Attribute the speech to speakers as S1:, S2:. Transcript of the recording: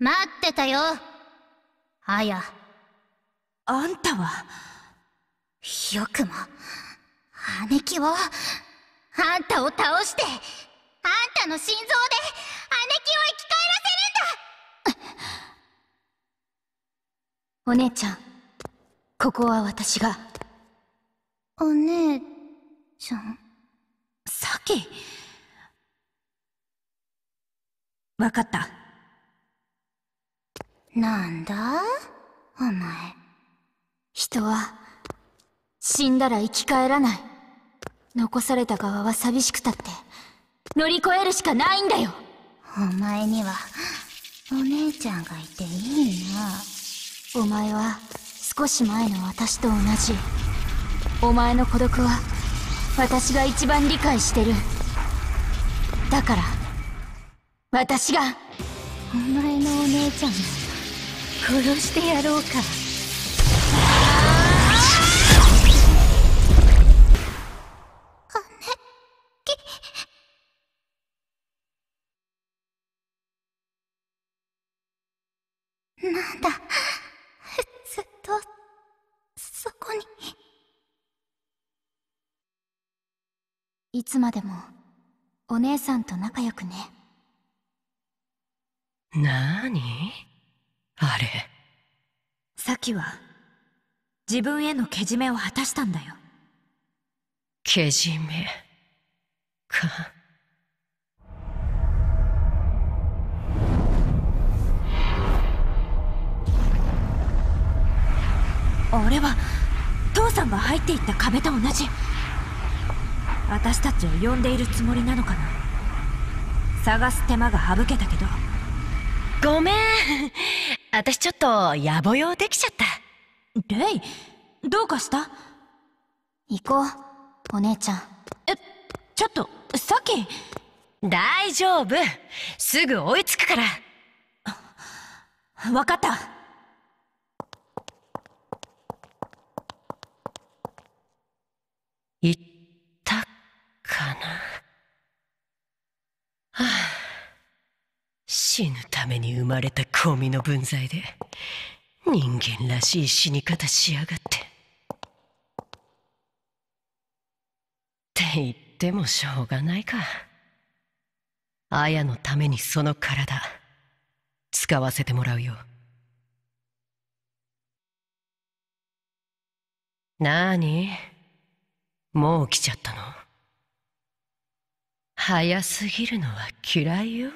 S1: 待ってたよあやあんたはよくも姉貴をあんたを倒してあんたの心臓で姉貴を生き返らせるんだお姉ちゃんここは私がお姉ちゃんさき分かったなんだお前人は死んだら生き返らない残された側は寂しくたって乗り越えるしかないんだよお前にはお姉ちゃんがいていいなお前は少し前の私と同じお前の孤独は私が一番理解してるだから私がお前のお姉ちゃん殺してやろうかなんだずっとそこにいつまでもお姉さんと仲良くね
S2: なーにあれ
S1: きは自分へのけじめを果たしたんだよけじめか俺は父さんが入っていった壁と同じ私たちを呼んでいるつもりなのかな探す手間が省けたけどごめん私ちょっと野暮用できちゃったレイどうかした行こうお姉ちゃんえちょっとさっき大丈夫すぐ追いつくから分かった
S2: 行ったかなはあ死ぬために生まれたゴミの分際で人間らしい死に方しやがってって言ってもしょうがないかヤのためにその体使わせてもらうよなーにもう来ちゃったの早すぎるのは嫌いよ